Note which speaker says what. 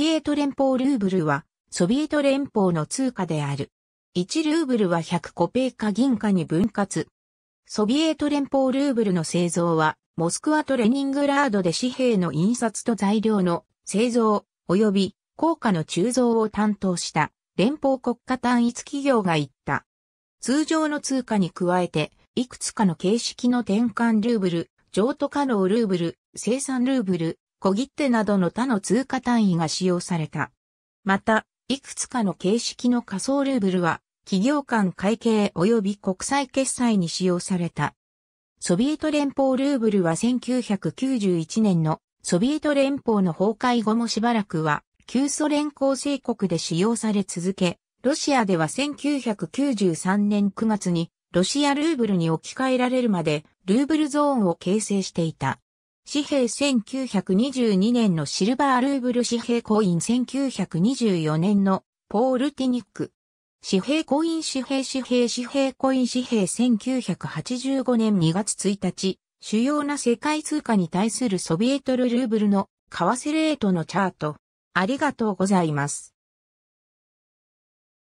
Speaker 1: ビエト連邦ルーブルは、ソビエト連邦の通貨である。1ルーブルは100コペーか銀貨に分割。ソビエト連邦ルーブルの製造は、モスクワとレニングラードで紙幣の印刷と材料の製造、及び硬貨の鋳造を担当した連邦国家単一企業が言った。通常の通貨に加えて、いくつかの形式の転換ルーブル、譲渡可能ルーブル、生産ルーブル、小切手などの他の通貨単位が使用された。また、いくつかの形式の仮想ルーブルは、企業間会計及び国際決済に使用された。ソビエト連邦ルーブルは1991年のソビエト連邦の崩壊後もしばらくは旧ソ連構成国で使用され続け、ロシアでは1993年9月にロシアルーブルに置き換えられるまでルーブルゾーンを形成していた。紙幣1922年のシルバールーブル紙幣コイン1924年のポール・ティニック。紙幣コイン紙幣紙幣紙幣コイン紙幣1985年2月1日、主要な世界通貨に対するソビエトルルーブルの為替レートのチャート。ありがとうございます。